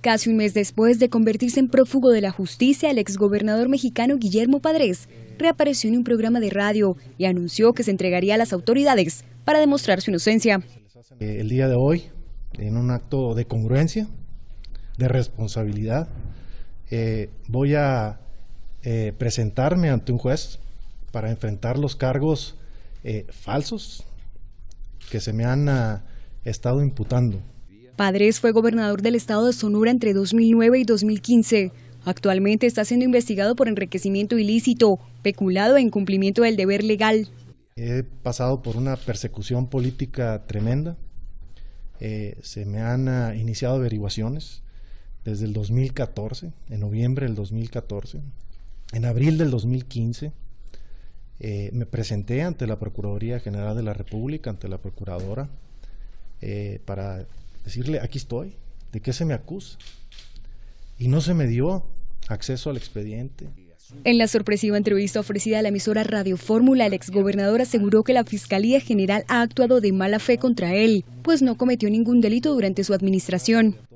Casi un mes después de convertirse en prófugo de la justicia, el exgobernador mexicano Guillermo Padres reapareció en un programa de radio y anunció que se entregaría a las autoridades para demostrar su inocencia. Eh, el día de hoy, en un acto de congruencia, de responsabilidad, eh, voy a eh, presentarme ante un juez para enfrentar los cargos falsos que se me han ah, estado imputando. Padres fue gobernador del estado de Sonora entre 2009 y 2015. Actualmente está siendo investigado por enriquecimiento ilícito, peculado e incumplimiento del deber legal. He pasado por una persecución política tremenda. Eh, se me han ah, iniciado averiguaciones desde el 2014, en noviembre del 2014, en abril del 2015. Eh, me presenté ante la Procuraduría General de la República, ante la Procuradora, eh, para decirle, aquí estoy, ¿de qué se me acusa? Y no se me dio acceso al expediente. En la sorpresiva entrevista ofrecida a la emisora Radio Fórmula, el exgobernador aseguró que la Fiscalía General ha actuado de mala fe contra él, pues no cometió ningún delito durante su administración.